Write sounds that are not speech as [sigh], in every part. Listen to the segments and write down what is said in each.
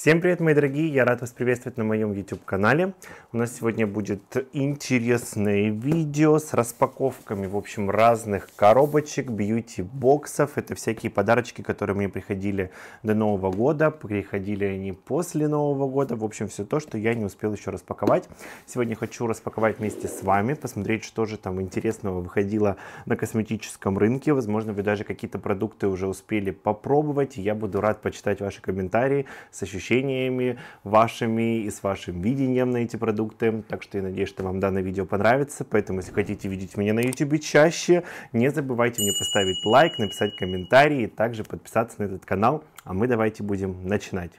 Всем привет, мои дорогие! Я рад вас приветствовать на моем YouTube-канале. У нас сегодня будет интересное видео с распаковками, в общем, разных коробочек, бьюти-боксов. Это всякие подарочки, которые мне приходили до Нового года, приходили они после Нового года. В общем, все то, что я не успел еще распаковать. Сегодня хочу распаковать вместе с вами, посмотреть, что же там интересного выходило на косметическом рынке. Возможно, вы даже какие-то продукты уже успели попробовать. Я буду рад почитать ваши комментарии с ощущением ощущениями вашими и с вашим видением на эти продукты. Так что я надеюсь, что вам данное видео понравится. Поэтому, если хотите видеть меня на YouTube чаще, не забывайте мне поставить лайк, написать комментарий и также подписаться на этот канал. А мы давайте будем начинать.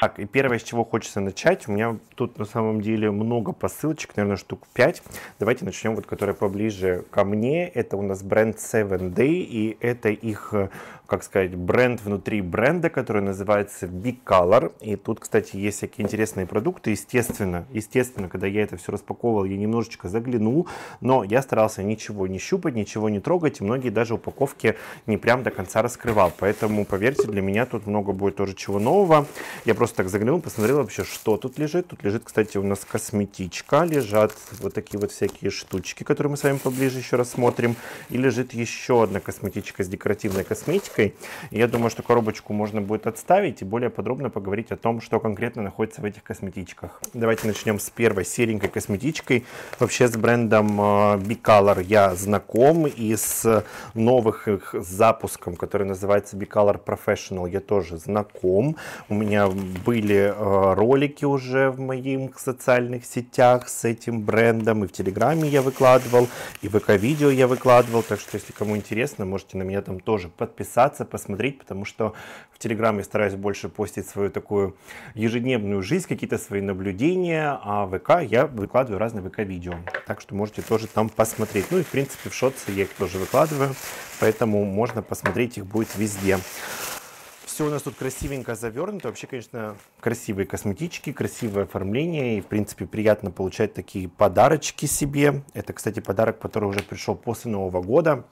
Так, и первое, с чего хочется начать, у меня тут на самом деле много посылочек, наверное, штук 5. Давайте начнем, вот, которая поближе ко мне. Это у нас бренд Seven Day, и это их, э, как сказать, бренд внутри бренда, который называется Big Color. И тут, кстати, есть всякие интересные продукты. Естественно, естественно, когда я это все распаковывал, я немножечко заглянул, но я старался ничего не щупать, ничего не трогать, и многие даже упаковки не прям до конца раскрывал. Поэтому, поверьте, для меня тут много будет тоже чего нового. Я просто просто так заглянул, посмотрел вообще, что тут лежит. Тут лежит, кстати, у нас косметичка, лежат вот такие вот всякие штучки, которые мы с вами поближе еще рассмотрим. И лежит еще одна косметичка с декоративной косметикой. И я думаю, что коробочку можно будет отставить и более подробно поговорить о том, что конкретно находится в этих косметичках. Давайте начнем с первой серенькой косметичкой. Вообще с брендом э, Bicolor я знаком и с новых их запуском, который называется Bicolor Professional, я тоже знаком. У меня были э, ролики уже в моих социальных сетях с этим брендом, и в Телеграме я выкладывал, и в ВК-видео я выкладывал, так что если кому интересно, можете на меня там тоже подписаться, посмотреть, потому что в телеграме я стараюсь больше постить свою такую ежедневную жизнь, какие-то свои наблюдения, а в ВК я выкладываю разные ВК-видео, так что можете тоже там посмотреть. Ну и в принципе в Шотсе я их тоже выкладываю, поэтому можно посмотреть их будет везде все у нас тут красивенько завернуто. Вообще, конечно, красивые косметички, красивое оформление. И, в принципе, приятно получать такие подарочки себе. Это, кстати, подарок, который уже пришел после Нового года.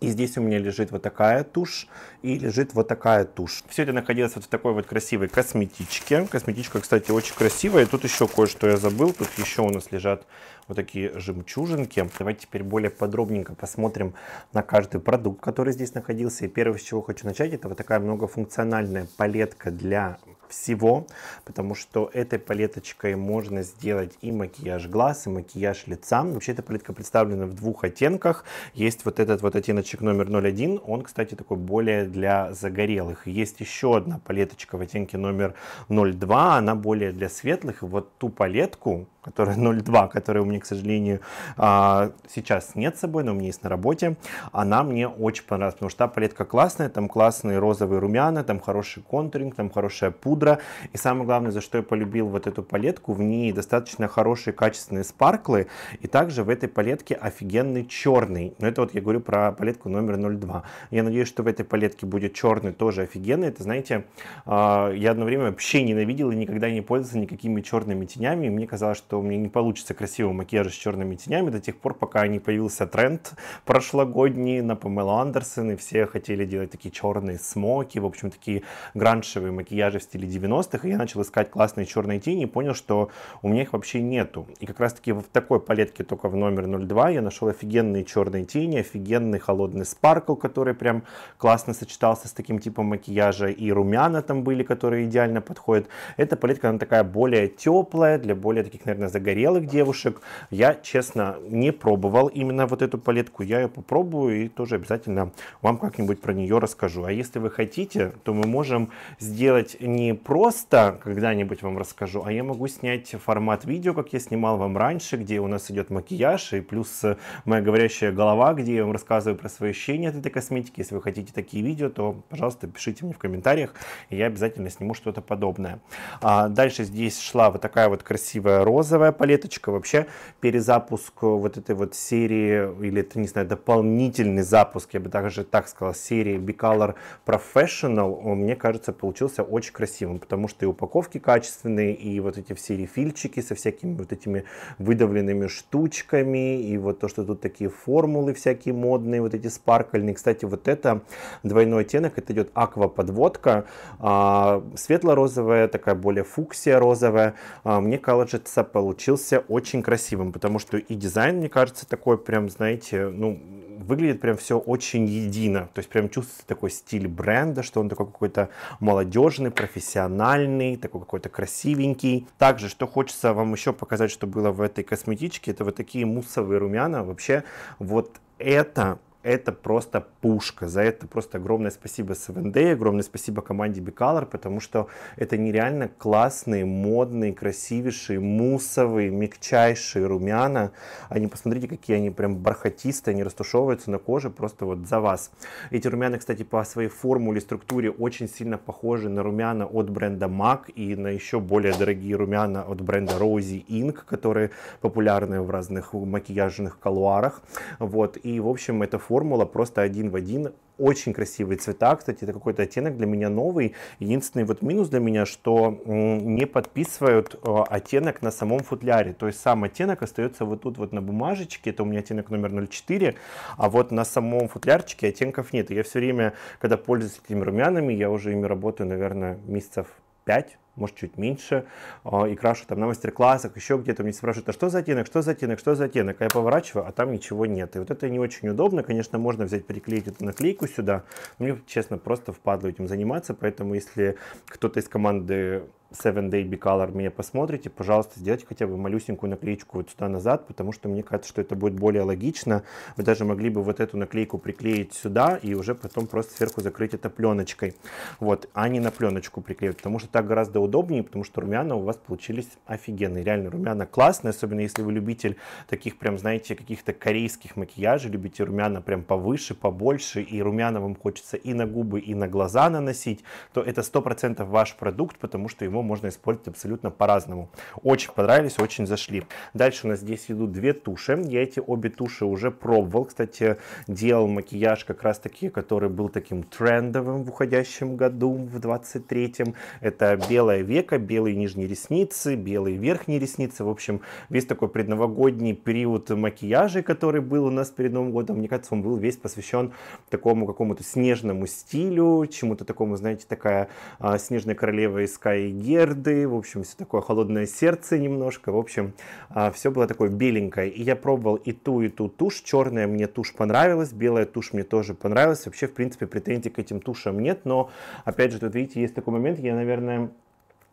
И здесь у меня лежит вот такая тушь и лежит вот такая тушь. Все это находилось вот в такой вот красивой косметичке. Косметичка, кстати, очень красивая. И тут еще кое-что я забыл. Тут еще у нас лежат вот такие жемчужинки. Давайте теперь более подробненько посмотрим на каждый продукт, который здесь находился. И первое, с чего хочу начать, это вот такая многофункциональная палетка для всего, потому что этой палеточкой можно сделать и макияж глаз, и макияж лица. Вообще эта палетка представлена в двух оттенках. Есть вот этот вот оттенок оттеночек номер 01. Он, кстати, такой более для загорелых. Есть еще одна палеточка в оттенке номер 02. Она более для светлых. вот ту палетку которая 0.2, [laughs] которая у меня, к сожалению, а, сейчас нет с собой, но у меня есть на работе. Она мне очень понравилась, потому что та палетка классная, там классные розовые румяна, там хороший контуринг, там хорошая пудра. И самое главное, за что я полюбил вот эту палетку, в ней достаточно хорошие качественные спарклы. И также в этой палетке офигенный черный. Но это вот я говорю про палетку номер 0.2. Я надеюсь, что в этой палетке будет черный тоже офигенный. Это, знаете, а, я одно время вообще ненавидел и никогда не пользовался никакими черными тенями. И мне казалось, что что у меня не получится красивого макияжа с черными тенями до тех пор, пока не появился тренд прошлогодний на Памелу Андерсон, и все хотели делать такие черные смоки, в общем, такие граншевые макияжи в стиле 90-х, и я начал искать классные черные тени и понял, что у меня их вообще нету. И как раз-таки в такой палетке, только в номер 02, я нашел офигенные черные тени, офигенный холодный спаркл, который прям классно сочетался с таким типом макияжа, и румяна там были, которые идеально подходят. Эта палетка, она такая более теплая, для более таких, наверное, конкретно загорелых девушек. Я, честно, не пробовал именно вот эту палетку. Я ее попробую и тоже обязательно вам как-нибудь про нее расскажу. А если вы хотите, то мы можем сделать не просто когда-нибудь вам расскажу, а я могу снять формат видео, как я снимал вам раньше, где у нас идет макияж и плюс э, моя говорящая голова, где я вам рассказываю про свои ощущения от этой косметики. Если вы хотите такие видео, то, пожалуйста, пишите мне в комментариях, и я обязательно сниму что-то подобное. А дальше здесь шла вот такая вот красивая роза, Розовая палеточка, вообще перезапуск э, вот этой вот серии, или это, не знаю, дополнительный запуск, я бы даже так сказал, серии Bicolor Professional, он, э, мне кажется, получился очень красивым, потому что и упаковки качественные, и вот эти все рефильчики со всякими вот этими выдавленными штучками, и вот то, что тут такие формулы всякие модные, вот эти спаркальные. Кстати, вот это двойной оттенок, это идет аква-подводка, а, светло-розовая, такая более фуксия розовая. А, мне кажется, получился очень красивым, потому что и дизайн, мне кажется, такой прям, знаете, ну, выглядит прям все очень едино. То есть прям чувствуется такой стиль бренда, что он такой какой-то молодежный, профессиональный, такой какой-то красивенький. Также, что хочется вам еще показать, что было в этой косметичке, это вот такие муссовые румяна. Вообще, вот это это просто пушка. За это просто огромное спасибо СВНД, огромное спасибо команде Бикалор, потому что это нереально классные, модные, красивейшие, мусовые, мягчайшие румяна. Они, посмотрите, какие они прям бархатистые, они растушевываются на коже просто вот за вас. Эти румяна, кстати, по своей формуле, структуре очень сильно похожи на румяна от бренда MAC и на еще более дорогие румяна от бренда Rosy Inc, которые популярны в разных макияжных колуарах. Вот, и, в общем, это. формула формула просто один в один. Очень красивые цвета, кстати, это какой-то оттенок для меня новый. Единственный вот минус для меня, что не подписывают э, оттенок на самом футляре. То есть сам оттенок остается вот тут вот на бумажечке, это у меня оттенок номер 04, а вот на самом футлярчике оттенков нет. я все время, когда пользуюсь этими румянами, я уже ими работаю, наверное, месяцев 5 может, чуть меньше, а, и крашу там на мастер-классах, еще где-то. Мне спрашивают, а что за оттенок, что за оттенок, что за оттенок? А я поворачиваю, а там ничего нет. И вот это не очень удобно. Конечно, можно взять, приклеить эту наклейку сюда. Но мне, честно, просто впадло этим заниматься. Поэтому, если кто-то из команды Seven Day Bicolor меня посмотрите, пожалуйста, сделайте хотя бы малюсенькую наклеечку вот сюда-назад, потому что мне кажется, что это будет более логично. Вы даже могли бы вот эту наклейку приклеить сюда и уже потом просто сверху закрыть это пленочкой. Вот, а не на пленочку приклеить, потому что так гораздо удобнее, потому что румяна у вас получились офигенные. Реально румяна классные, особенно если вы любитель таких прям, знаете, каких-то корейских макияжей, любите румяна прям повыше, побольше, и румяна вам хочется и на губы, и на глаза наносить, то это 100% ваш продукт, потому что его можно использовать абсолютно по-разному. Очень понравились, очень зашли. Дальше у нас здесь идут две туши. Я эти обе туши уже пробовал. Кстати, делал макияж как раз таки, который был таким трендовым в уходящем году, в 23-м. Это белая белое веко, белые нижние ресницы, белые верхние ресницы. В общем, весь такой предновогодний период макияжа, который был у нас перед Новым годом, мне кажется, он был весь посвящен такому какому-то снежному стилю, чему-то такому, знаете, такая а, снежная королева из Каи Герды, в общем, все такое холодное сердце немножко, в общем, а, все было такое беленькое. И я пробовал и ту, и ту тушь, черная мне тушь понравилась, белая тушь мне тоже понравилась. Вообще, в принципе, претензий к этим тушам нет, но, опять же, тут, видите, есть такой момент, я, наверное,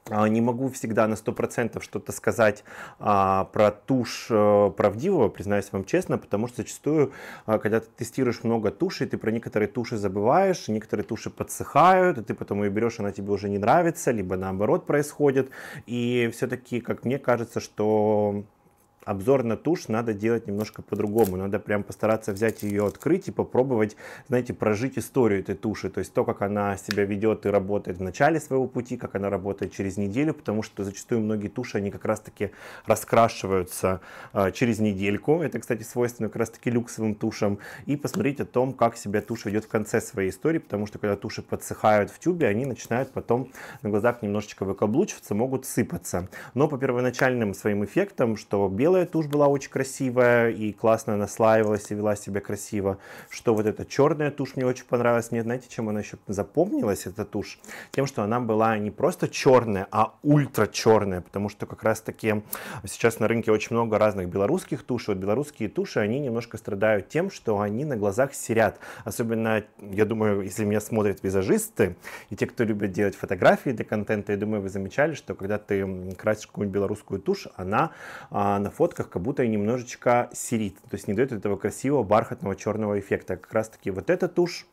а, не могу всегда на 100% что-то сказать а, про тушь а, правдивого, признаюсь вам честно, потому что зачастую, а, когда ты тестируешь много туши, ты про некоторые туши забываешь, некоторые туши подсыхают, и ты потом ее берешь, она тебе уже не нравится, либо наоборот происходит. И все-таки, как мне кажется, что обзор на тушь надо делать немножко по-другому. Надо прям постараться взять ее, открыть и попробовать, знаете, прожить историю этой туши. То есть то, как она себя ведет и работает в начале своего пути, как она работает через неделю, потому что зачастую многие туши, они как раз-таки раскрашиваются э, через недельку. Это, кстати, свойственно как раз-таки люксовым тушам. И посмотреть о том, как себя тушь ведет в конце своей истории, потому что когда туши подсыхают в тюбе, они начинают потом на глазах немножечко выкаблучиваться, могут сыпаться. Но по первоначальным своим эффектам, что белый белая тушь ну, была очень красивая и классно наслаивалась и вела себя красиво, что вот эта черная тушь мне очень понравилась. Мне, знаете, чем она еще запомнилась, эта тушь? Тем, что она была не просто черная, а ультра черная, потому что как раз таки сейчас на рынке очень много разных белорусских туш. Вот белорусские туши, они немножко страдают тем, что они на глазах серят. Особенно, я думаю, если меня смотрят визажисты и те, кто любит делать фотографии для контента, я думаю, вы замечали, что когда ты красишь какую-нибудь белорусскую тушь, она а, на фото фотках как будто немножечко серит, то есть не дает этого красивого бархатного черного эффекта. Как раз таки вот эта тушь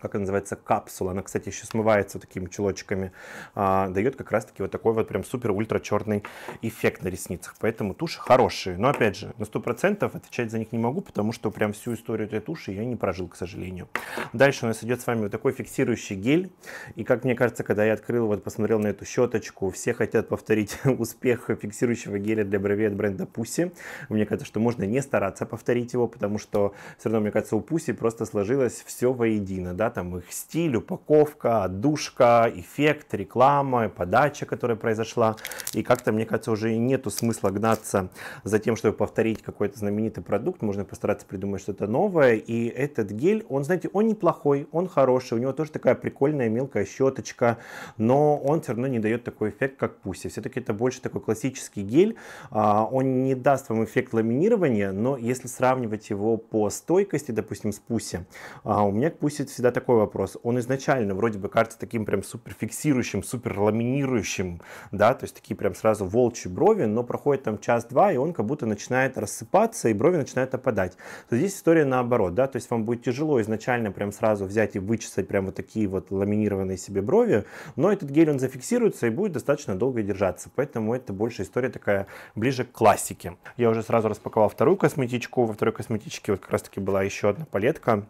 как она называется, капсула. Она, кстати, еще смывается такими чулочками. А, дает как раз-таки вот такой вот прям супер-ультра-черный эффект на ресницах. Поэтому туши хорошие. Но, опять же, на 100% отвечать за них не могу, потому что прям всю историю этой туши я не прожил, к сожалению. Дальше у нас идет с вами вот такой фиксирующий гель. И, как мне кажется, когда я открыл, вот посмотрел на эту щеточку, все хотят повторить [laughs] успех фиксирующего геля для бровей от бренда Pussy. Мне кажется, что можно не стараться повторить его, потому что все равно, мне кажется, у Pussy просто сложилось все воедино, да, да, там их стиль, упаковка, отдушка, эффект, реклама, подача, которая произошла. И как-то, мне кажется, уже нету смысла гнаться за тем, чтобы повторить какой-то знаменитый продукт. Можно постараться придумать что-то новое. И этот гель, он, знаете, он неплохой, он хороший. У него тоже такая прикольная мелкая щеточка, но он все равно не дает такой эффект, как пусть. Все-таки это больше такой классический гель. А, он не даст вам эффект ламинирования, но если сравнивать его по стойкости, допустим, с пуси, а, у меня к пуси всегда такой вопрос. Он изначально вроде бы кажется таким прям суперфиксирующим, суперламинирующим, да, то есть такие прям сразу волчьи брови, но проходит там час-два, и он как будто начинает рассыпаться, и брови начинают опадать. То здесь история наоборот, да, то есть вам будет тяжело изначально прям сразу взять и вычесать прям вот такие вот ламинированные себе брови, но этот гель, он зафиксируется и будет достаточно долго держаться, поэтому это больше история такая ближе к классике. Я уже сразу распаковал вторую косметичку, во второй косметичке вот как раз таки была еще одна палетка,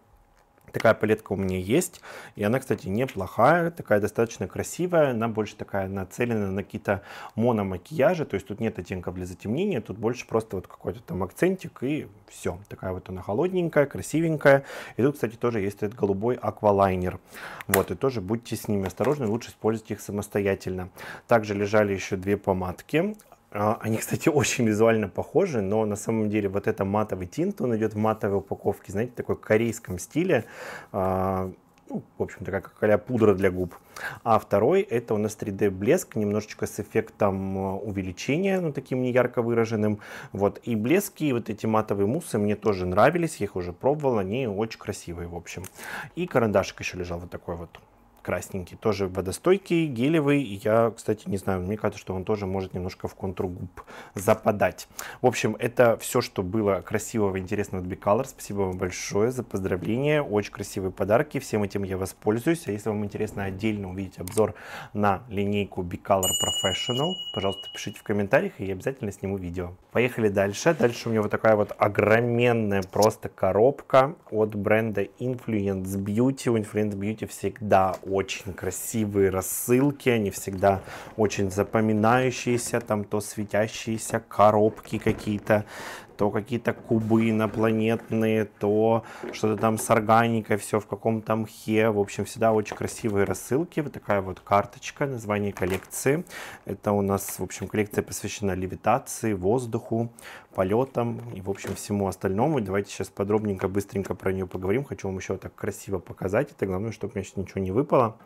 Такая палетка у меня есть, и она, кстати, неплохая, такая достаточно красивая, она больше такая нацелена на какие-то мономакияжи, то есть тут нет оттенков для затемнения, тут больше просто вот какой-то там акцентик и все. Такая вот она холодненькая, красивенькая. И тут, кстати, тоже есть этот голубой аквалайнер. Вот, и тоже будьте с ними осторожны, лучше использовать их самостоятельно. Также лежали еще две помадки а, они, кстати, [laughs] очень визуально похожи, но на самом деле вот это матовый тинт, он идет в матовой упаковке, знаете, такой корейском стиле а, ну, в общем такая как а пудра для губ. А второй это у нас 3D блеск, немножечко с эффектом а, увеличения, ну, таким не ярко выраженным. Вот, и блески, и вот эти матовые муссы мне тоже нравились, я их уже пробовал, они очень красивые, в общем. И карандашик еще лежал вот такой вот красненький, тоже водостойкий, гелевый. Я, кстати, не знаю, мне кажется, что он тоже может немножко в контур губ западать. В общем, это все, что было красивого, интересного от Bicolor. Спасибо вам большое за поздравления. Очень красивые подарки. Всем этим я воспользуюсь. А если вам интересно отдельно увидеть обзор на линейку Bicolor Professional, пожалуйста, пишите в комментариях, и я обязательно сниму видео. Поехали дальше. Дальше у меня вот такая вот огроменная просто коробка от бренда Influence Beauty. У Influence Beauty всегда очень красивые рассылки, они всегда очень запоминающиеся, там то светящиеся коробки какие-то, то какие-то кубы инопланетные, то что-то там с органикой, все в каком-то мхе. В общем, всегда очень красивые рассылки. Вот такая вот карточка, название коллекции. Это у нас, в общем, коллекция посвящена левитации, воздуху, полетам и, в общем, всему остальному. Давайте сейчас подробненько, быстренько про нее поговорим. Хочу вам еще так красиво показать. Это главное, чтобы у меня сейчас ничего не выпало.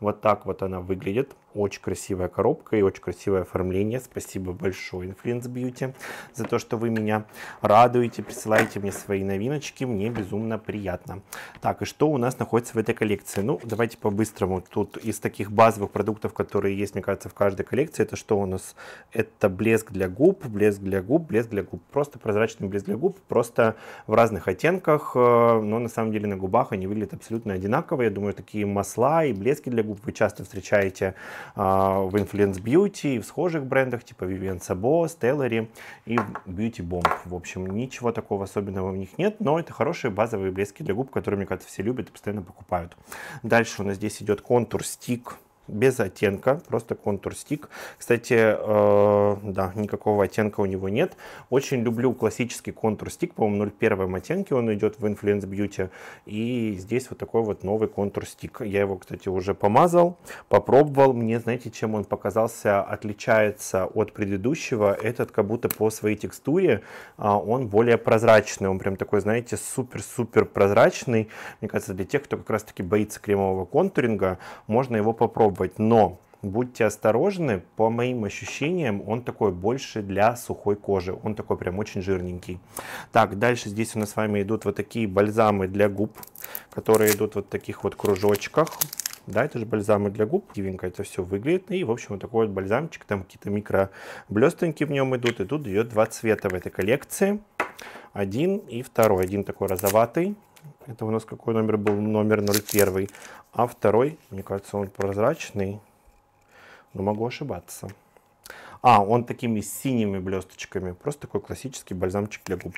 Вот так вот она выглядит. Очень красивая коробка и очень красивое оформление. Спасибо большое Influence Beauty за то, что вы меня радуете, присылаете мне свои новиночки. Мне безумно приятно. Так, и что у нас находится в этой коллекции? Ну, давайте по-быстрому. Тут из таких базовых продуктов, которые есть, мне кажется, в каждой коллекции, это что у нас? Это блеск для губ, блеск для губ, блеск для губ просто прозрачный брызг для губ, просто в разных оттенках, э, но на самом деле на губах они выглядят абсолютно одинаково. Я думаю, такие масла и блески для губ вы часто встречаете а, в Influence Beauty в схожих брендах, типа Vivienne Sabo, Stellary и Beauty Bomb. В общем, ничего такого особенного в них нет, но это хорошие базовые блески для губ, которые, мне кажется, все любят и постоянно покупают. Дальше у нас здесь идет контур стик без оттенка, просто контур-стик. Кстати, э, да, никакого оттенка у него нет. Очень люблю классический контур-стик, по-моему, 01 оттенке он идет в Influence Beauty. И здесь вот такой вот новый контур-стик. Я его, кстати, уже помазал, попробовал. Мне, знаете, чем он показался, отличается от предыдущего. Этот как будто по своей текстуре э, он более прозрачный. Он прям такой, знаете, супер-супер прозрачный. Мне кажется, для тех, кто как раз-таки боится кремового контуринга, можно его попробовать попробовать, но будьте осторожны, по моим ощущениям, он такой больше для сухой кожи, он такой прям очень жирненький. Так, дальше здесь у нас с вами идут вот такие бальзамы для губ, которые идут вот в таких вот кружочках. Да, это же бальзамы для губ, дивенько это все выглядит. И, в общем, вот такой вот бальзамчик, там какие-то микроблестоньки в нем идут. И тут идет два цвета в этой коллекции. Один и второй. Один такой розоватый, это у нас какой номер был? Номер 01. А второй, мне кажется, он прозрачный. Но могу ошибаться. А, он такими синими блесточками. Просто такой классический бальзамчик для губ.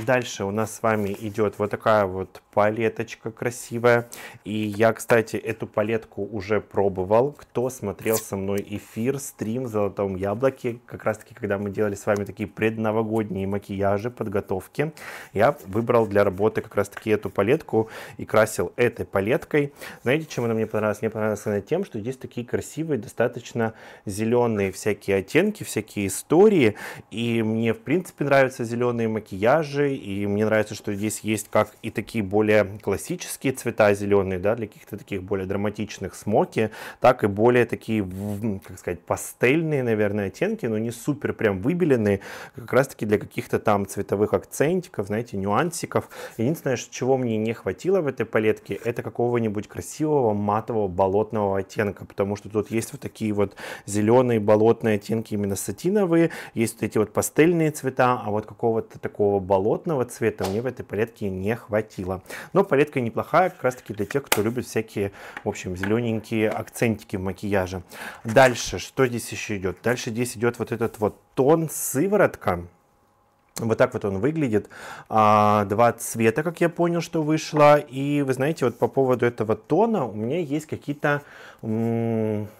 Дальше у нас с вами идет вот такая вот палеточка красивая. И я, кстати, эту палетку уже пробовал. Кто смотрел со мной эфир, стрим в «Золотом яблоке», как раз-таки, когда мы делали с вами такие предновогодние макияжи, подготовки, я выбрал для работы как раз-таки эту палетку и красил этой палеткой. Знаете, чем она мне понравилась? Мне понравилась она тем, что здесь такие красивые, достаточно зеленые всякие оттенки, всякие истории. И мне, в принципе, нравятся зеленые макияжи, и мне нравится, что здесь есть как и такие более классические цвета зеленые, да, для каких-то таких более драматичных смоки, так и более такие, как сказать, пастельные, наверное, оттенки, но не супер прям выбеленные, как раз-таки для каких-то там цветовых акцентиков, знаете, нюансиков. Единственное, чего мне не хватило в этой палетке, это какого-нибудь красивого матового болотного оттенка, потому что тут есть вот такие вот зеленые болотные оттенки именно сатиновые, есть вот эти вот пастельные цвета, а вот какого-то такого болота болотного цвета мне в этой палетке не хватило. Но палетка неплохая, как раз таки для тех, кто любит всякие, в общем, зелененькие акцентики в макияже. Дальше, что здесь еще идет? Дальше здесь идет вот этот вот тон сыворотка. Вот так вот он выглядит. А, два цвета, как я понял, что вышло. И вы знаете, вот по поводу этого тона у меня есть какие-то,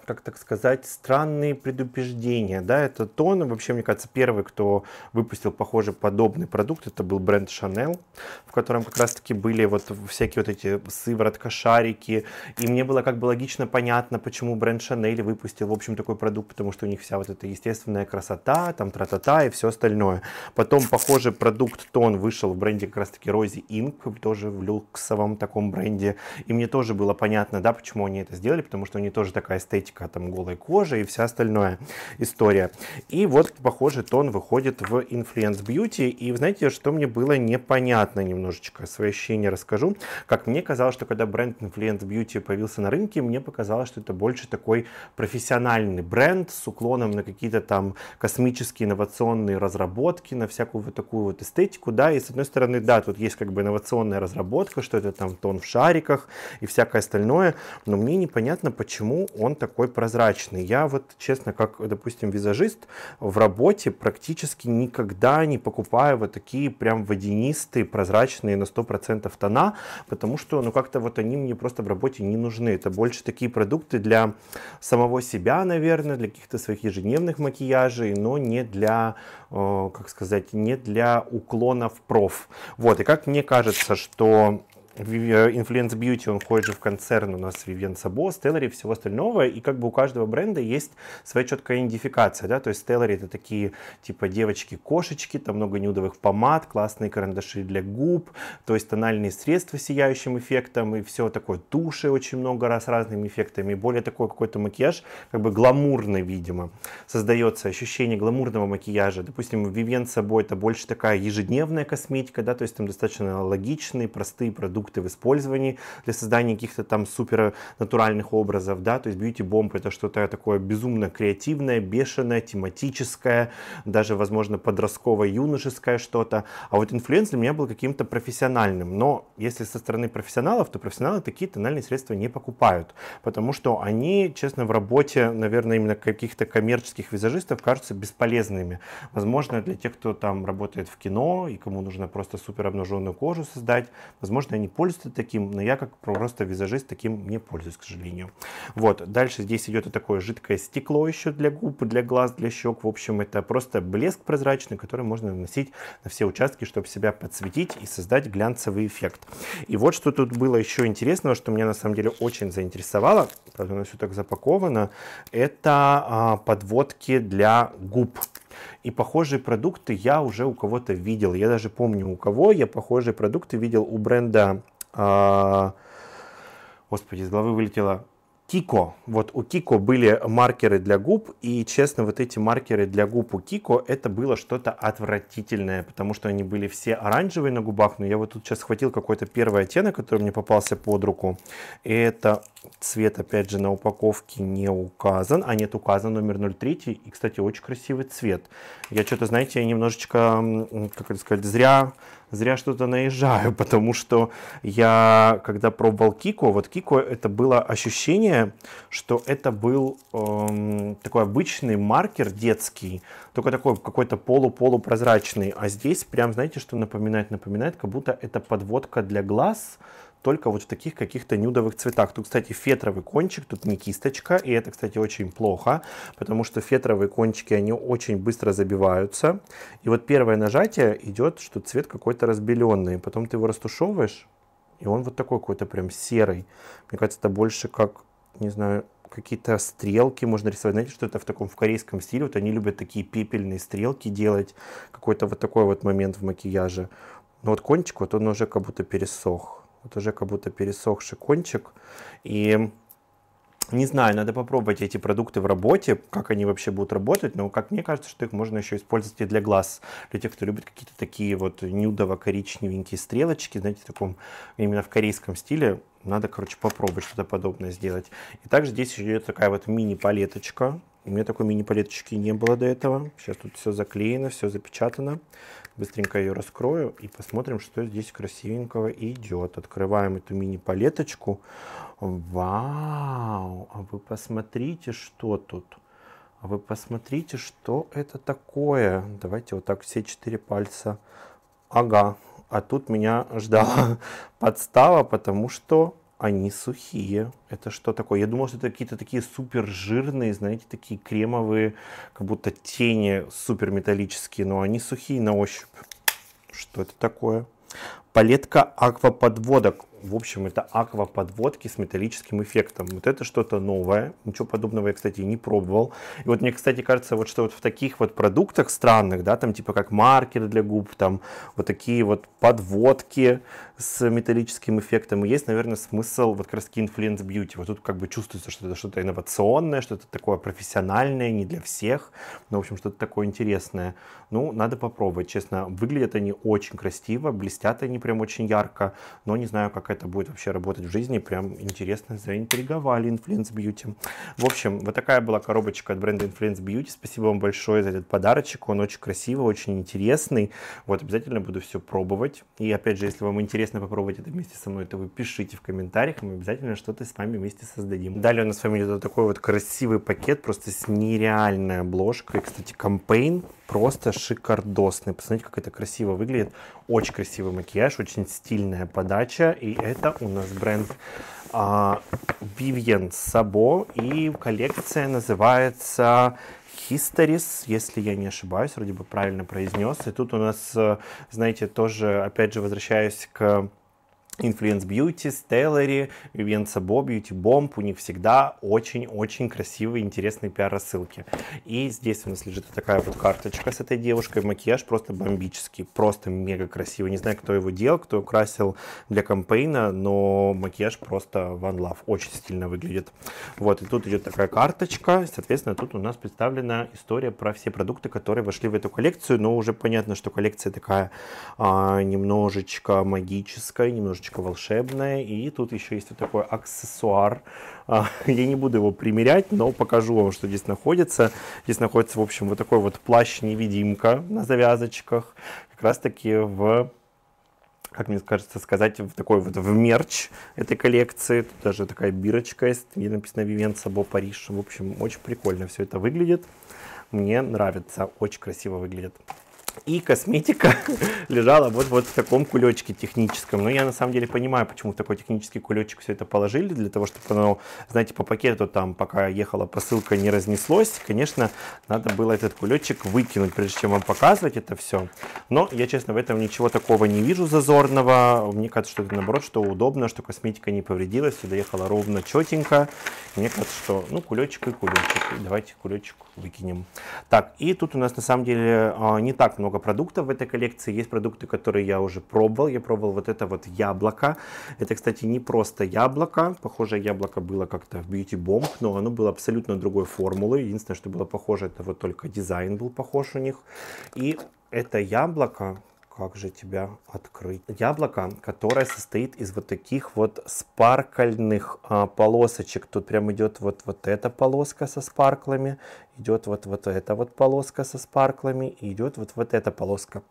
как так сказать, странные предупреждения. Да, это тон, вообще, мне кажется, первый, кто выпустил, похоже, подобный продукт, это был бренд Chanel, в котором как раз-таки были вот всякие вот эти сыворотка, шарики. И мне было как бы логично понятно, почему бренд Chanel выпустил, в общем, такой продукт, потому что у них вся вот эта естественная красота, там тра-та-та и все остальное. Потом похожий продукт Тон вышел в бренде как раз таки Rosie Inc, тоже в люксовом таком бренде. И мне тоже было понятно, да, почему они это сделали, потому что у них тоже такая эстетика, там, голой кожи и вся остальная история. И вот, похоже, Тон выходит в Influence Beauty. И знаете, что мне было непонятно немножечко, свои ощущения расскажу. Как мне казалось, что когда бренд Influence Beauty появился на рынке, мне показалось, что это больше такой профессиональный бренд с уклоном на какие-то там космические инновационные разработки, на всякую всякую вот такую вот эстетику, да, и с одной стороны, да, тут есть как бы инновационная разработка, что это там тон в шариках и всякое остальное, но мне непонятно, почему он такой прозрачный. Я вот, честно, как, допустим, визажист в работе практически никогда не покупаю вот такие прям водянистые, прозрачные на 100% тона, потому что, ну, как-то вот они мне просто в работе не нужны. Это больше такие продукты для самого себя, наверное, для каких-то своих ежедневных макияжей, но не для, э, как сказать, не для уклона в проф. Вот, и как мне кажется, что Э, Influence Beauty, он входит же в концерн у нас Vivienne Sabo, Stellary и всего остального, и как бы у каждого бренда есть своя четкая идентификация, да, то есть Stellary это такие, типа, девочки-кошечки, там много нюдовых помад, классные карандаши для губ, то есть тональные средства с сияющим эффектом и все такое, туши очень много раз с разными эффектами, более такой какой-то макияж, как бы гламурный, видимо, создается ощущение гламурного макияжа, допустим, Vivienne Sabo это больше такая ежедневная косметика, да, то есть там достаточно логичные, простые продукты, продукты в использовании для создания каких-то там супер натуральных образов, да, то есть бьюти-бомб это что-то такое безумно креативное, бешеное, тематическое, даже, возможно, подростково-юношеское что-то, а вот инфлюенс для меня был каким-то профессиональным, но если со стороны профессионалов, то профессионалы такие тональные средства не покупают, потому что они, честно, в работе, наверное, именно каких-то коммерческих визажистов кажутся бесполезными. Возможно, для тех, кто там работает в кино и кому нужно просто супер обнаженную кожу создать, возможно, они пользуется таким, но я как просто визажист таким не пользуюсь, к сожалению. Вот, дальше здесь идет такое жидкое стекло еще для губ, для глаз, для щек. В общем, это просто блеск прозрачный, который можно наносить на все участки, чтобы себя подсветить и создать глянцевый эффект. И вот что тут было еще интересного, что меня на самом деле очень заинтересовало, правда, оно все так запаковано, это а, подводки для губ. И похожие продукты я уже у кого-то видел. Я даже помню у кого. Я похожие продукты видел у бренда... Э, господи, из головы вылетело... Кико. Вот у Кико были маркеры для губ, и, честно, вот эти маркеры для губ у Кико, это было что-то отвратительное, потому что они были все оранжевые на губах, но я вот тут сейчас схватил какой-то первый оттенок, который мне попался под руку, и это Цвет, опять же, на упаковке не указан, а нет, указан номер 03. И, кстати, очень красивый цвет. Я что-то, знаете, я немножечко, как это сказать, зря, зря что-то наезжаю, [laughs] потому что я, когда пробовал Кико, вот Кико, это было ощущение, что это был эм, такой обычный маркер детский, только такой какой-то полу-полупрозрачный. А здесь прям, знаете, что напоминает? Напоминает, как будто это подводка для глаз, только вот в таких каких-то нюдовых цветах. Тут, кстати, фетровый кончик, тут не кисточка, и это, кстати, очень плохо, потому что фетровые кончики, они очень быстро забиваются. И вот первое нажатие идет, что цвет какой-то разбеленный, потом ты его растушевываешь, и он вот такой какой-то прям серый. Мне кажется, это больше как, не знаю, какие-то стрелки можно рисовать. Знаете, что это в таком в корейском стиле? Вот они любят такие пепельные стрелки делать. Какой-то вот такой вот момент в макияже. Но вот кончик, вот он уже как будто пересох. Вот уже как будто пересохший кончик. И не знаю, надо попробовать эти продукты в работе, как они вообще будут работать, но как мне кажется, что их можно еще использовать и для глаз, для тех, кто любит какие-то такие вот нюдово-коричневенькие стрелочки, знаете, в таком именно в корейском стиле, надо, короче, попробовать что-то подобное сделать. И также здесь идет такая вот мини-палеточка, у меня такой мини-палеточки не было до этого. Сейчас тут все заклеено, все запечатано. Быстренько ее раскрою и посмотрим, что здесь красивенького идет. Открываем эту мини-палеточку. Вау! А вы посмотрите, что тут. А вы посмотрите, что это такое. Давайте вот так все четыре пальца. Ага. А тут меня ждала [laughs] подстава, потому что они сухие. Это что такое? Я думал, что это какие-то такие супер жирные, знаете, такие кремовые, как будто тени супер металлические, но они сухие на ощупь. Что это такое? палетка акваподводок. В общем, это акваподводки с металлическим эффектом. Вот это что-то новое. Ничего подобного я, кстати, не пробовал. И вот мне, кстати, кажется, вот что вот в таких вот продуктах странных, да, там типа как маркер для губ, там вот такие вот подводки с металлическим эффектом. И есть, наверное, смысл вот как раз таки Influence Beauty. Вот тут как бы чувствуется, что это что-то инновационное, что-то такое профессиональное, не для всех. Но, ну, в общем, что-то такое интересное. Ну, надо попробовать, честно. Выглядят они очень красиво, блестят они прям очень ярко, но не знаю, как это будет вообще работать в жизни, прям интересно, заинтриговали Influence Beauty. В общем, вот такая была коробочка от бренда Influence Beauty, спасибо вам большое за этот подарочек, он очень красивый, очень интересный, вот обязательно буду все пробовать, и опять же, если вам интересно попробовать это вместе со мной, то вы пишите в комментариях, мы обязательно что-то с вами вместе создадим. Далее у нас с вами идет вот такой вот красивый пакет, просто с нереальной обложкой, кстати, кампейн, просто шикардосный. Посмотрите, как это красиво выглядит. Очень красивый макияж, очень стильная подача. И это у нас бренд а, Vivienne Sabo. И коллекция называется Histories, если я не ошибаюсь, вроде бы правильно произнес. И тут у нас, э, знаете, тоже, опять же, возвращаясь к Influence Beauty, Stellary, Венца Bo, Beauty Bomb, у них всегда очень-очень красивые, интересные пиар-рассылки. И здесь у нас лежит такая вот карточка с этой девушкой, макияж просто бомбический, просто мега красивый. Не знаю, кто его делал, кто украсил для кампейна, но макияж просто one love, очень стильно выглядит. Вот, и тут идет такая карточка, соответственно, тут у нас представлена история про все продукты, которые вошли в эту коллекцию, но уже понятно, что коллекция такая а, немножечко магическая, немножечко коробочка волшебная, и тут еще есть вот такой аксессуар. А, [laughs] я не буду его примерять, но покажу вам, что здесь находится. Здесь находится, в общем, вот такой вот плащ-невидимка на завязочках, как раз-таки в как мне кажется сказать, в такой вот в мерч этой коллекции. Тут даже такая бирочка есть, где написано Вивен Сабо Париж. В общем, очень прикольно все это выглядит. Мне нравится, очень красиво выглядит и косметика [laughs] лежала вот, вот в таком кулечке техническом. Но я на самом деле понимаю, почему в такой технический кулечек все это положили, для того, чтобы оно, знаете, по пакету там, пока ехала посылка, не разнеслось. Конечно, надо было этот кулечек выкинуть, прежде чем вам показывать это все. Но я, честно, в этом ничего такого не вижу зазорного. Мне кажется, что это наоборот, что удобно, что косметика не повредилась, сюда ехала ровно, четенько. Мне кажется, что, ну, кулечек и кулечек. Давайте кулечек выкинем. Так, и тут у нас на самом деле а, не так много продуктов в этой коллекции. Есть продукты, которые я уже пробовал. Я пробовал вот это вот яблоко. Это, кстати, не просто яблоко. Похожее яблоко было как-то в Beauty Bomb, но оно было абсолютно другой формулы. Единственное, что было похоже, это вот только дизайн был похож у них. И это яблоко как же тебя открыть? Яблоко, которое состоит из вот таких вот спаркальных а, полосочек. Тут прям идет вот, вот эта полоска со спарклами, идет вот, вот эта вот полоска со спарклами и идет вот, вот эта полоска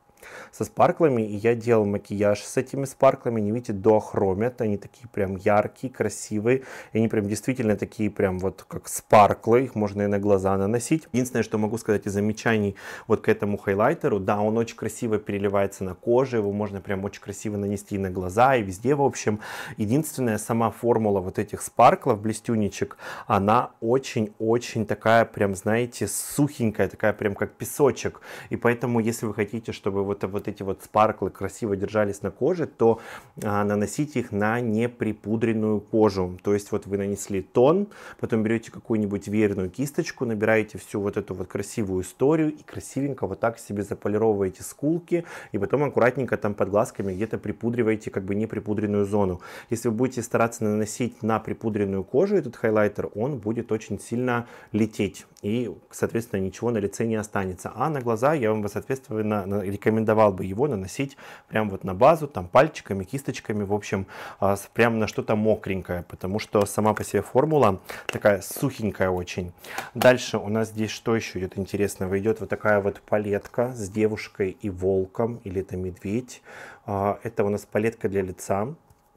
со спарклами, и я делал макияж с этими спарклами, не видите, до хромят, они такие прям яркие, красивые, и они прям действительно такие прям вот как спарклы, их можно и на глаза наносить. Единственное, что могу сказать из замечаний вот к этому хайлайтеру, да, он очень красиво переливается на коже, его можно прям очень красиво нанести и на глаза, и везде, в общем. Единственная сама формула вот этих спарклов, блестюничек, она очень-очень такая прям, знаете, сухенькая, такая прям как песочек, и поэтому, если вы хотите, чтобы вот, вот эти вот спарклы красиво держались на коже, то а, наносите их на неприпудренную кожу. То есть вот вы нанесли тон, потом берете какую-нибудь верную кисточку, набираете всю вот эту вот красивую историю и красивенько вот так себе заполировываете скулки и потом аккуратненько там под глазками где-то припудриваете как бы неприпудренную зону. Если вы будете стараться наносить на припудренную кожу этот хайлайтер, он будет очень сильно лететь и, соответственно, ничего на лице не останется. А на глаза я вам, соответственно, рекомендую рекомендовал бы его наносить прямо вот на базу, там пальчиками, кисточками, в общем, а, прямо на что-то мокренькое, потому что сама по себе формула такая сухенькая очень. Дальше у нас здесь что еще идет интересного? Идет вот такая вот палетка с девушкой и волком, или это медведь. А, это у нас палетка для лица.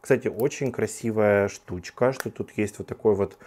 Кстати, очень красивая штучка, что тут есть вот такой вот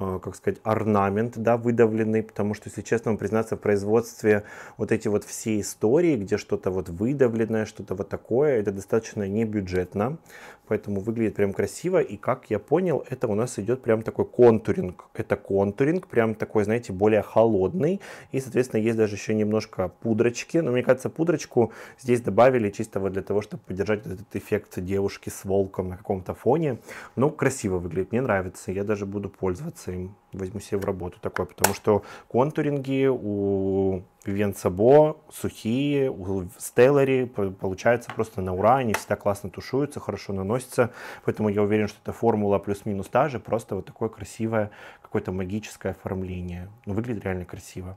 Э, как сказать, орнамент, да, выдавленный, потому что, если честно вам признаться, в производстве вот эти вот все истории, где что-то вот выдавленное, что-то вот такое, это достаточно небюджетно, поэтому выглядит прям красиво, и как я понял, это у нас идет прям такой контуринг, это контуринг, прям такой, знаете, более холодный, и, соответственно, есть даже еще немножко пудрочки, но мне кажется, пудрочку здесь добавили чисто вот для того, чтобы поддержать этот эффект девушки с волком на каком-то фоне, но ну, красиво выглядит, мне нравится, я даже буду пользоваться нравится возьму себе в работу такое, потому что контуринги у Венцебо сухие, у Стеллари получается просто на ура, они всегда классно тушуются, хорошо наносятся, поэтому я уверен, что эта формула плюс-минус та же, просто вот такое красивое, какое-то магическое оформление, ну, выглядит реально красиво.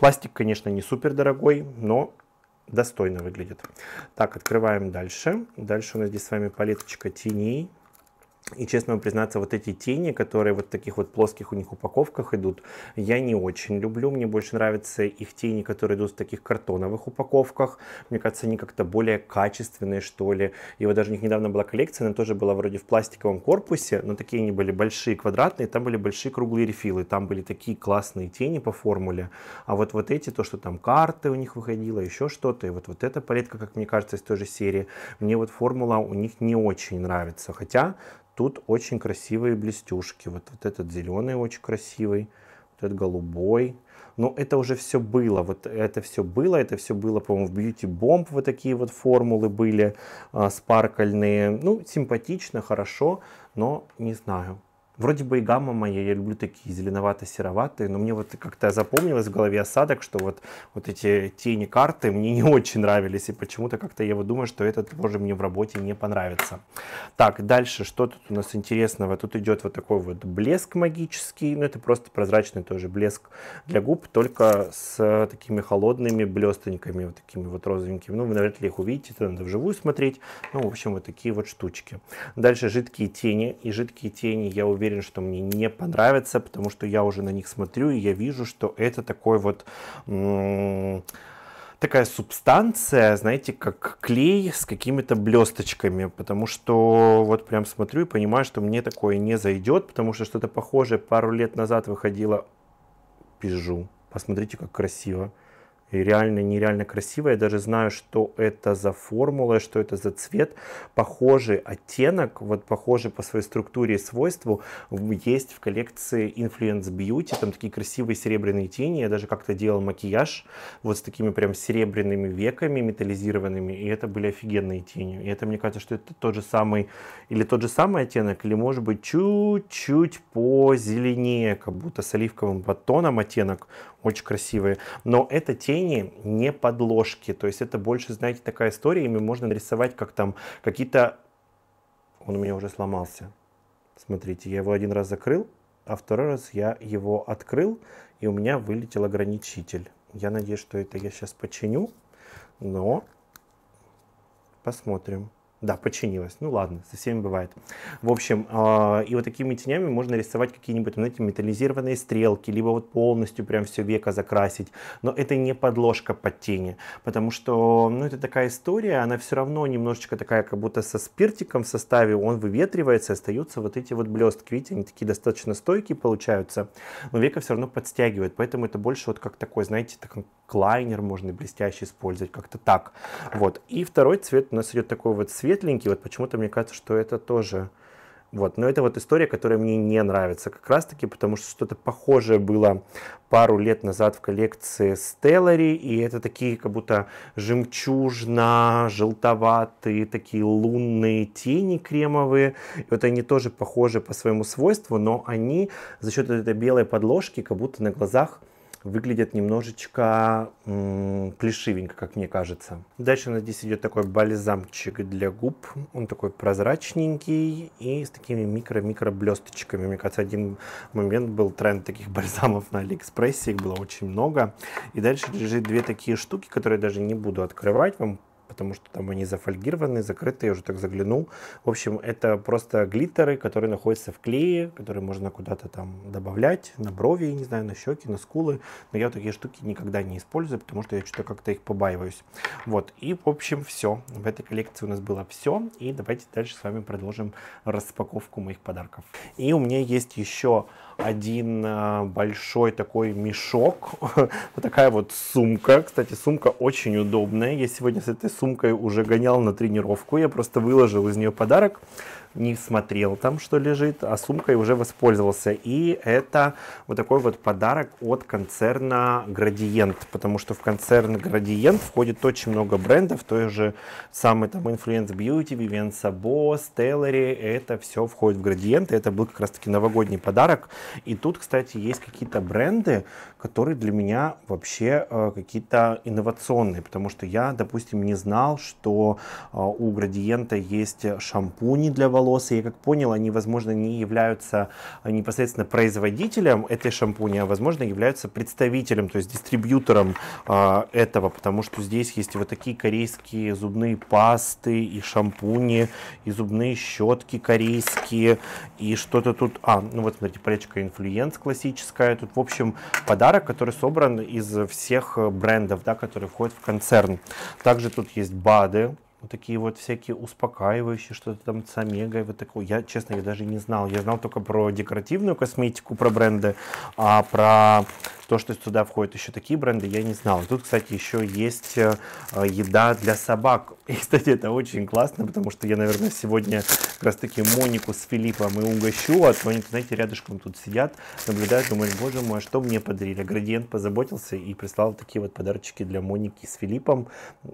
Пластик, конечно, не супер дорогой, но достойно выглядит. Так, открываем дальше. Дальше у нас здесь с вами палеточка теней. И, честно вам признаться, вот эти тени, которые вот в таких вот плоских у них упаковках идут, я не очень люблю. Мне больше нравятся их тени, которые идут в таких картоновых упаковках. Мне кажется, они как-то более качественные, что ли. И вот даже у них недавно была коллекция, она тоже была вроде в пластиковом корпусе, но такие они были большие, квадратные, там были большие круглые рефилы, там были такие классные тени по формуле. А вот вот эти, то, что там карты у них выходило, еще что-то, и вот, вот эта палетка, как мне кажется, из той же серии, мне вот формула у них не очень нравится. Хотя Тут очень красивые блестюшки. Вот, вот этот зеленый очень красивый, вот этот голубой. Но это уже все было, вот это все было, это все было, по-моему, в Beauty Bomb вот такие вот формулы были а, спаркальные. Ну, симпатично, хорошо, но не знаю. Вроде бы и гамма моя, я люблю такие зеленовато-сероватые, но мне вот как-то запомнилось в голове осадок, что вот, вот эти тени карты мне не очень нравились, и почему-то как-то я вот думаю, что этот тоже мне в работе не понравится. Так, дальше, что тут у нас интересного? Тут идет вот такой вот блеск магический, ну это просто прозрачный тоже блеск для губ, только с такими холодными блестоньками, вот такими вот розовенькими. Ну, вы навряд ли их увидите, это надо вживую смотреть. Ну, в общем, вот такие вот штучки. Дальше жидкие тени, и жидкие тени, я уверен, уверен, что мне не понравится, потому что я уже на них смотрю, и я вижу, что это такой вот такая субстанция, знаете, как клей с какими-то блесточками, потому что вот прям смотрю и понимаю, что мне такое не зайдет, потому что что-то похожее пару лет назад выходило Пижу. Посмотрите, как красиво и реально нереально красиво. Я даже знаю, что это за формула, что это за цвет. Похожий оттенок, вот похожий по своей структуре и свойству, есть в коллекции Influence Beauty. Там такие красивые серебряные тени. Я даже как-то делал макияж вот с такими прям серебряными веками металлизированными. И это были офигенные тени. И это, мне кажется, что это тот же самый, или тот же самый оттенок, или может быть чуть-чуть позеленее, как будто с оливковым батоном оттенок очень красивые, но это тени не подложки, то есть это больше, знаете, такая история, ими можно нарисовать как там какие-то... Он у меня уже сломался. Смотрите, я его один раз закрыл, а второй раз я его открыл, и у меня вылетел ограничитель. Я надеюсь, что это я сейчас починю, но посмотрим. Да, подчинилась. Ну ладно, со всеми бывает. В общем, э, и вот такими тенями можно рисовать какие-нибудь, знаете, металлизированные стрелки, либо вот полностью прям все века закрасить. Но это не подложка под тени, потому что, ну, это такая история, она все равно немножечко такая, как будто со спиртиком в составе, он выветривается, остаются вот эти вот блестки. Видите, они такие достаточно стойкие получаются, но века все равно подстягивает, поэтому это больше вот как такой, знаете, такой клайнер можно блестящий использовать, как-то так. Вот. И второй цвет у нас идет такой вот цвет светленький, вот почему-то мне кажется, что это тоже... Вот. Но это вот история, которая мне не нравится как раз-таки, потому что что-то похожее было пару лет назад в коллекции Stellary, и это такие как будто жемчужно-желтоватые, такие лунные тени кремовые. И вот они тоже похожи по своему свойству, но они за счет этой белой подложки как будто на глазах выглядят немножечко м -м, плешивенько, как мне кажется. Дальше у нас здесь идет такой бальзамчик для губ. Он такой прозрачненький и с такими микро-микро блесточками. Мне кажется, один момент был тренд таких бальзамов на Алиэкспрессе, их было очень много. И дальше лежит две такие штуки, которые я даже не буду открывать, вам потому что там они зафольгированы, закрыты, я уже так заглянул. В общем, это просто глиттеры, которые находятся в клее, которые можно куда-то там добавлять, на брови, не знаю, на щеки, на скулы. Но я такие штуки никогда не использую, потому что я что-то как-то их побаиваюсь. Вот, и в общем все. В этой коллекции у нас было все. И давайте дальше с вами продолжим распаковку моих подарков. И у меня есть еще один э, большой такой мешок, [laughs] вот такая вот сумка. Кстати, сумка очень удобная. Я сегодня с этой сумкой уже гонял на тренировку, я просто выложил из нее подарок не смотрел там, что лежит, а сумкой уже воспользовался. И это вот такой вот подарок от концерна Градиент, потому что в концерн Градиент входит очень много брендов, той же самый там Influence Beauty, Vivienne Sabo, Stellary, это все входит в Градиент, и это был как раз-таки новогодний подарок. И тут, кстати, есть какие-то бренды, которые для меня вообще э, какие-то инновационные, потому что я, допустим, не знал, что э, у Градиента есть шампуни для волос, Волосы, Я как понял, они, возможно, не являются а, непосредственно производителем этой шампуня, а, возможно, являются представителем, то есть дистрибьютором э, этого, потому что здесь есть вот такие корейские зубные пасты и шампуни, и зубные щетки корейские, и что-то тут... А, ну вот, смотрите, полечка инфлюенс классическая. Тут, в общем, подарок, который собран из всех э, брендов, да, которые входят в концерн. Также тут есть БАДы, вот такие вот всякие успокаивающие, что-то там с омегой, вот такое. Я, честно, я даже не знал. Я знал только про декоративную косметику, про бренды, а про то, что сюда входят еще такие бренды, я не знал. тут, кстати, еще есть э, еда для собак. И, кстати, это очень классно, потому что я, наверное, сегодня как раз-таки Монику с Филиппом и угощу, а то они, знаете, рядышком тут сидят, наблюдают, думают, боже мой, а что мне подарили? Градиент позаботился и прислал такие вот подарочки для Моники с Филиппом,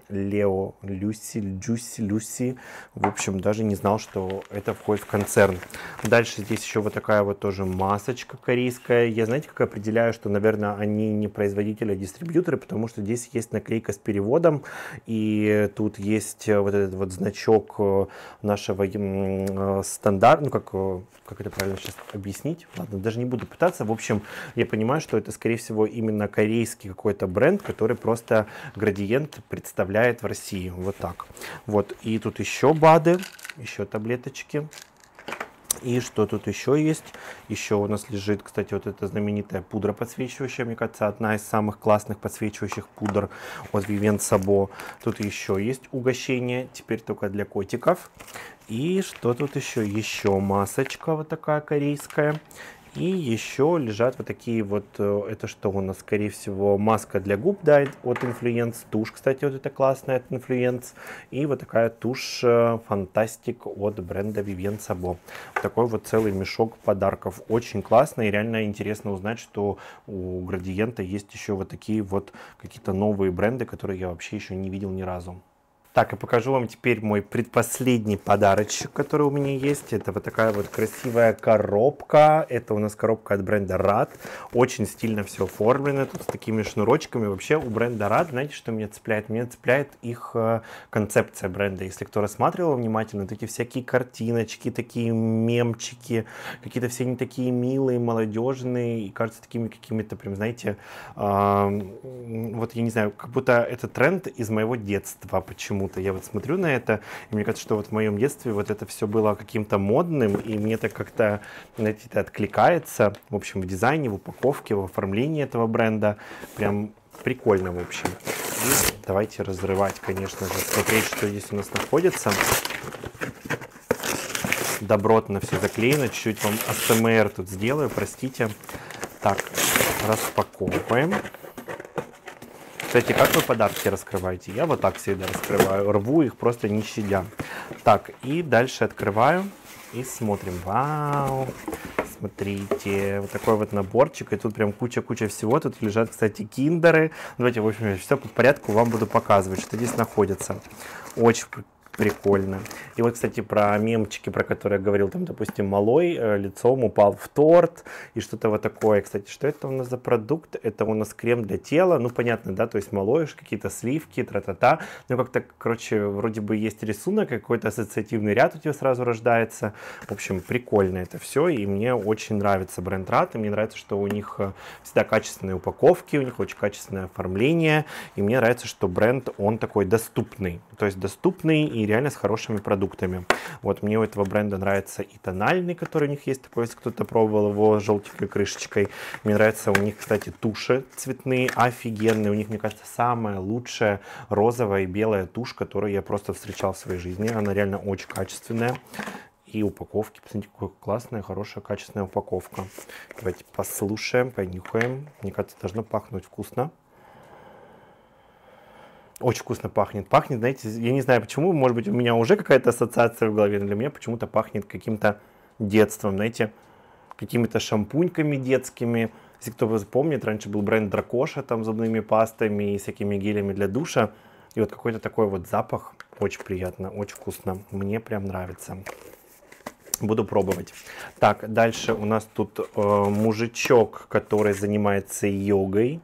Лео, Люси, Джуси, Люси. В общем, даже не знал, что это входит в концерн. Дальше здесь еще вот такая вот тоже масочка корейская. Я знаете, как определяю, что, наверное, они не производители, а дистрибьюторы, потому что здесь есть наклейка с переводом, и тут есть вот этот вот значок э, нашего э, стандарта, ну как э, как это правильно сейчас объяснить, ладно, даже не буду пытаться. В общем, я понимаю, что это, скорее всего, именно корейский какой-то бренд, который просто градиент представляет в России. Вот так. Вот. И тут еще БАДы, еще таблеточки. И что тут еще есть? Еще у нас лежит, кстати, вот эта знаменитая пудра подсвечивающая. Мне кажется, одна из самых классных подсвечивающих пудр от Vivien Sabo. Тут еще есть угощение, теперь только для котиков. И что тут еще? Еще масочка вот такая корейская. И еще лежат вот такие вот, э, это что у нас, скорее всего, маска для губ, да, от Influence, тушь, кстати, вот это классная от Influence, и вот такая тушь э, Fantastic от бренда Vivien Sabo. Такой вот целый мешок подарков. Очень классно и реально интересно узнать, что у Градиента есть еще вот такие вот какие-то новые бренды, которые я вообще еще не видел ни разу. Так, и покажу вам теперь мой предпоследний подарочек, который у меня есть. Это вот такая вот красивая коробка. Это у нас коробка от бренда RAD. Очень стильно все оформлено, тут с такими шнурочками. Вообще у бренда RAD, знаете, что меня цепляет? Меня цепляет их э, концепция бренда. Если кто рассматривал внимательно, такие всякие картиночки, такие мемчики, какие-то все они такие милые, молодежные, и кажется такими какими-то, прям, знаете, э, вот я не знаю, как будто это тренд из моего детства почему почему-то. Я вот смотрю на это, и мне кажется, что вот в моем детстве вот это все было каким-то модным, и мне это как-то, знаете, это откликается, в общем, в дизайне, в упаковке, в оформлении этого бренда. Прям прикольно, в общем. И давайте разрывать, конечно же, смотреть, что здесь у нас находится добротно все заклеено. Чуть-чуть вам АСМР тут сделаю, простите. Так, распаковываем. Кстати, как вы подарки раскрываете? Я вот так всегда раскрываю, рву их просто не щадя. Так, и дальше открываю и смотрим. Вау! Смотрите, вот такой вот наборчик, и тут прям куча-куча всего. Тут лежат, кстати, киндеры. Давайте, в общем, все по порядку вам буду показывать, что здесь находится. Очень прикольно. И вот, кстати, про мемчики, про которые я говорил, там, допустим, малой э, лицом упал в торт и что-то вот такое. Кстати, что это у нас за продукт? Это у нас крем для тела, ну, понятно, да, то есть малой, какие-то сливки, тра-та-та. Ну, как-то, короче, вроде бы есть рисунок, какой-то ассоциативный ряд у тебя сразу рождается. В общем, прикольно это все, и мне очень нравится бренд Рат, и мне нравится, что у них э, всегда качественные упаковки, у них очень качественное оформление, и мне нравится, что бренд, он такой доступный, то есть доступный и реально с хорошими продуктами. Вот мне у этого бренда нравится и тональный, который у них есть такой, если кто-то пробовал его с желтенькой крышечкой. Мне нравится у них, кстати, туши цветные, офигенные. У них, мне кажется, самая лучшая розовая и белая тушь, которую я просто встречал в своей жизни. Она реально очень качественная и упаковки. Посмотрите, какая классная, хорошая, качественная упаковка. Давайте послушаем, понюхаем. Мне кажется, должно пахнуть вкусно. Очень вкусно пахнет. Пахнет, знаете, я не знаю почему, может быть, у меня уже какая-то ассоциация в голове, но для меня почему-то пахнет каким-то детством, знаете, какими-то шампуньками детскими. Если кто помнит, раньше был бренд Дракоша там зубными пастами и всякими гелями для душа. И вот какой-то такой вот запах. Очень приятно, очень вкусно. Мне прям нравится. Буду пробовать. Так, дальше у нас тут э, мужичок, который занимается йогой.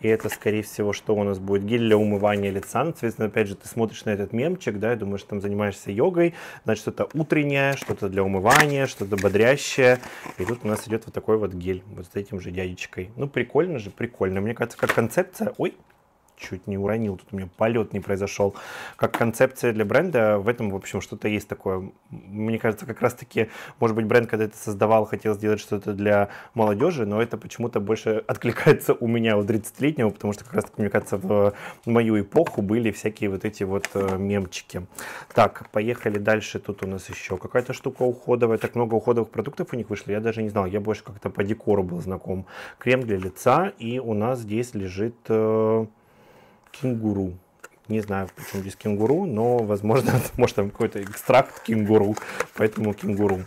И это, скорее всего, что у нас будет? Гель для умывания лица. Ну, соответственно, опять же, ты смотришь на этот мемчик, да, и думаешь, там занимаешься йогой, значит, что-то утреннее, что-то для умывания, что-то бодрящее. И тут у нас идет вот такой вот гель, вот с этим же дядечкой. Ну, прикольно же, прикольно. Мне кажется, как концепция... Ой, чуть не уронил, тут у меня полет не произошел. Как концепция для бренда, в этом, в общем, что-то есть такое. Мне кажется, как раз-таки, может быть, бренд, когда это создавал, хотел сделать что-то для молодежи, но это почему-то больше [laughs] откликается у меня, у 30-летнего, потому что как раз-таки, мне кажется, в мою эпоху были всякие вот эти вот э, мемчики. Так, поехали дальше. Тут у нас еще какая-то штука уходовая. Так много уходовых продуктов у них вышли, я даже не знал. Я больше как-то по декору был знаком. Крем для лица, и у нас здесь лежит... Э, кенгуру. Не знаю, почему здесь кенгуру, но, возможно, [laughs] может, там какой-то экстракт кенгуру, поэтому кенгуру.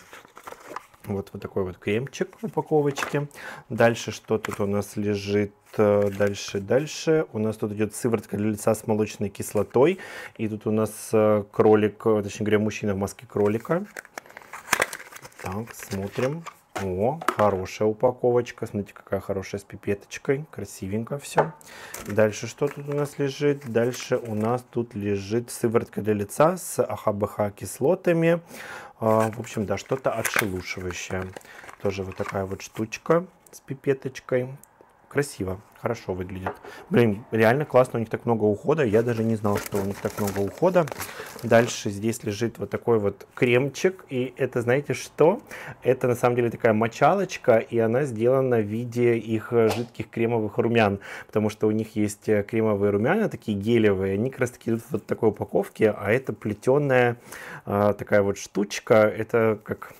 Вот, вот такой вот кремчик в упаковочке. Дальше что тут у нас лежит? Э, дальше, дальше. У нас тут идет сыворотка для лица с молочной кислотой. И тут у нас э, кролик, э, точнее говоря, мужчина в маске кролика. Так, смотрим. О, хорошая упаковочка. Смотрите, какая хорошая с пипеточкой. Красивенько все. Дальше что тут у нас лежит? Дальше у нас тут лежит сыворотка для лица с АХБХ кислотами. А, в общем, да, что-то отшелушивающее. Тоже вот такая вот штучка с пипеточкой красиво, хорошо выглядит. Блин, реально классно, у них так много ухода. Я даже не знал, что у них так много ухода. Дальше здесь лежит вот такой вот кремчик. И это, знаете что? Это на самом деле такая мочалочка, и она сделана в виде их э, жидких кремовых румян. Потому что у них есть э, кремовые румяна, такие гелевые. Они как раз таки идут вот в такой упаковке, а это плетеная а, такая вот штучка. Это как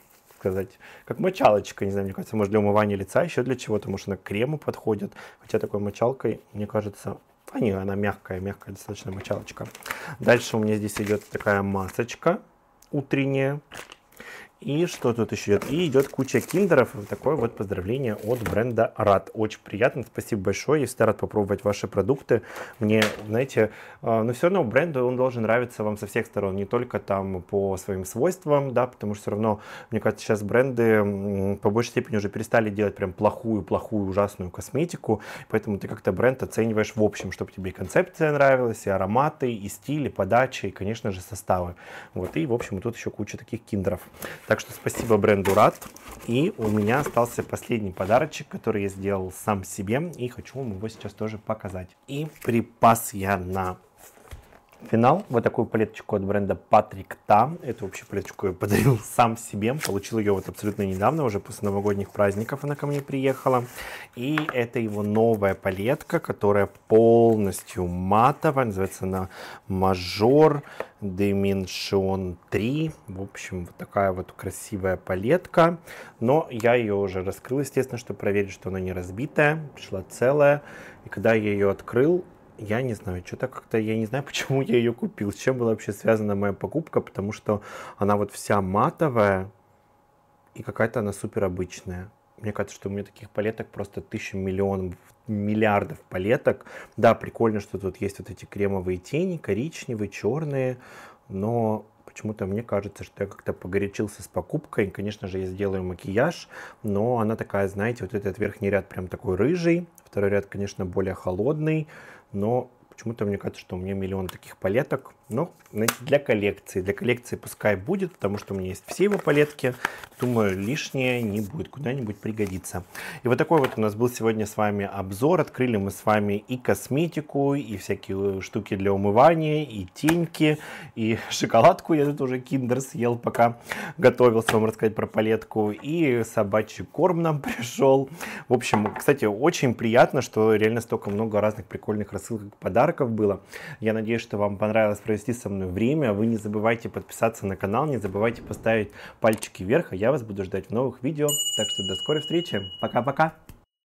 сказать, как мочалочка, не знаю, мне кажется, может для умывания лица, еще для чего-то, может она к крему подходит, хотя такой мочалкой, мне кажется, а не, она мягкая, мягкая достаточно мочалочка. Дальше у меня здесь идет такая масочка утренняя, и что тут еще идет? И идет куча киндеров. Такое вот поздравление от бренда Рад. Очень приятно, спасибо большое. Если рад попробовать ваши продукты, мне, знаете, э, но все равно бренду он должен нравиться вам со всех сторон, не только там по своим свойствам, да, потому что все равно, мне кажется, сейчас бренды по большей степени уже перестали делать прям плохую-плохую ужасную косметику, поэтому ты как-то бренд оцениваешь в общем, чтобы тебе и концепция нравилась, и ароматы, и стиль, и подача, и, конечно же, составы. Вот, и, в общем, тут еще куча таких киндеров. Так что спасибо бренду Рад. И у меня остался последний подарочек, который я сделал сам себе. И хочу вам его сейчас тоже показать. И припас я на финал. Вот такую палеточку от бренда Патрик Та. Эту вообще палеточку я подарил [laughs] сам себе. Получил ее вот абсолютно недавно, уже после новогодних праздников она ко мне приехала. И это его новая палетка, которая полностью матовая. Называется она Мажор Dimension 3. В общем, вот такая вот красивая палетка. Но я ее уже раскрыл, естественно, чтобы проверить, что она не разбитая. Пришла целая. И когда я ее открыл, я не знаю, что-то как-то, я не знаю, [laughs] почему я ее купил, с чем была вообще связана моя покупка, потому что она вот вся матовая и какая-то она супер обычная. Мне кажется, что у меня таких палеток просто тысяча миллионов, миллиардов палеток. Да, прикольно, что тут есть вот эти кремовые тени, коричневые, черные, но почему-то мне кажется, что я как-то погорячился с покупкой. Конечно же, я сделаю макияж, но она такая, знаете, вот этот верхний ряд прям такой рыжий, второй ряд, конечно, более холодный, но почему-то мне кажется, что у меня миллион таких палеток, ну, значит, для коллекции. Для коллекции пускай будет, потому что у меня есть все его палетки. Думаю, лишнее не будет, куда-нибудь пригодится. И вот такой вот у нас был сегодня с вами обзор. Открыли мы с вами и косметику, и всякие э, штуки для умывания, и теньки, и [laughs] шоколадку. Я тут уже киндер съел, пока готовился вам рассказать про палетку. И собачий корм нам [laughs] пришел. В общем, кстати, очень приятно, что реально столько много разных прикольных рассылок подарков было. Я надеюсь, что вам понравилось провести со мной время. Вы не забывайте подписаться на канал, не забывайте поставить пальчики вверх, а я вас буду ждать в новых видео. Так что до скорой встречи. Пока-пока.